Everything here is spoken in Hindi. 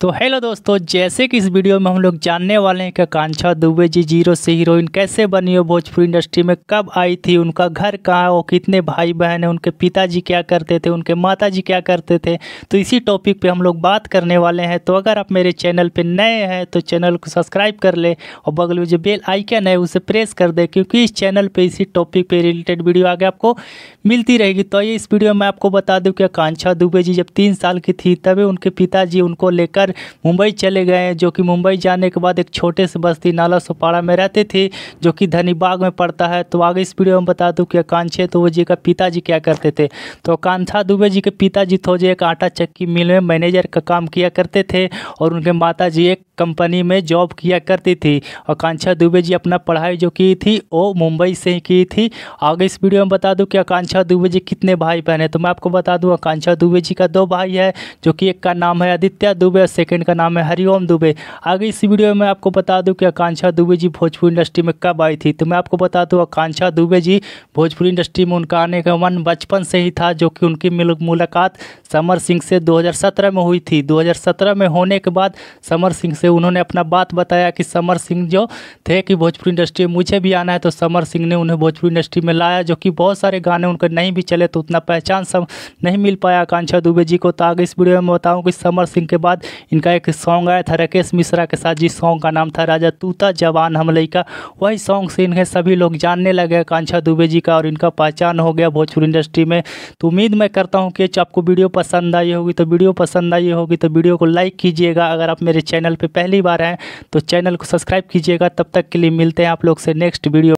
तो हेलो दोस्तों जैसे कि इस वीडियो में हम लोग जानने वाले हैं कि कांछा दुबे जी जीरो से हीरोइन कैसे बनी हो भोजपुरी इंडस्ट्री में कब आई थी उनका घर कहाँ वो कितने भाई बहन हैं उनके पिताजी क्या करते थे उनके माताजी क्या करते थे तो इसी टॉपिक पे हम लोग बात करने वाले हैं तो अगर आप मेरे चैनल पर नए हैं तो चैनल को सब्सक्राइब कर ले और बगल में जो बेल आइकन है उसे प्रेस कर दे क्योंकि इस चैनल पर इसी टॉपिक पर रिलेटेड वीडियो आगे आपको मिलती रहेगी तो ये इस वीडियो में आपको बता दूँ कि कांछा दुबे जी जब तीन साल की थी तभी उनके पिताजी उनको लेकर लेकर मुंबई चले गए जो कि मुंबई जाने के बाद एक छोटे से बस्ती नाला सोपाड़ा में रहते थे जो कि धनीबाग में पड़ता है तो आगे इस वीडियो में बता दूँ कि आकांक्षा दुबे जी का पिताजी क्या करते थे तो आकांक्षा दुबे जी के पिताजी थोजे एक आटा चक्की मिल में मैनेजर का काम किया करते थे और उनके माता जी एक कंपनी में जॉब किया करती थी आकांक्षा दुबे जी अपना पढ़ाई जो की थी वो मुंबई से ही की थी आगे इस वीडियो में बता दूँ कि आकांक्षा दुबे जी कितने भाई बहन है तो मैं आपको बता दूँ आकांक्षा दुबे जी का दो भाई है जो कि एक का नाम है आदित्य दुबे सेकंड का नाम है हरिओम दुबे आगे इस वीडियो में आपको बता दूं कि आकांक्षा दुबे जी भोजपुरी इंडस्ट्री में कब आई थी तो मैं आपको बता दूं आकांक्षा दुबे जी भोजपुरी इंडस्ट्री में उनका आने का मन बचपन से ही था जो कि उनकी मुलाकात समर सिंह से दो में हुई थी दो में होने के बाद समर सिंह से उन्होंने अपना बात बताया कि समर सिंह जो थे कि भोजपुरी इंडस्ट्री में मुझे भी आना है तो समर सिंह ने उन्हें भोजपुरी इंडस्ट्री में लाया जो कि बहुत सारे गाने उनके नहीं भी चले तो उतना पहचान सब नहीं मिल पाया आकांक्षा दुबे जी को तो आगे इस वीडियो में बताऊँ कि समर सिंह के बाद इनका एक सॉन्ग आया था राकेश मिश्रा के साथ जिस सॉन्ग का नाम था राजा तूता जवान हम लई का वही सॉन्ग से इन्हें सभी लोग जानने लगे कांछा दुबे जी का और इनका पहचान हो गया भोजपुरी इंडस्ट्री में तो उम्मीद मैं करता हूँ कि आपको वीडियो पसंद आई होगी तो वीडियो पसंद आई होगी तो वीडियो को लाइक कीजिएगा अगर आप मेरे चैनल पर पहली बार आएँ तो चैनल को सब्सक्राइब कीजिएगा तब तक के लिए मिलते हैं आप लोग से नेक्स्ट वीडियो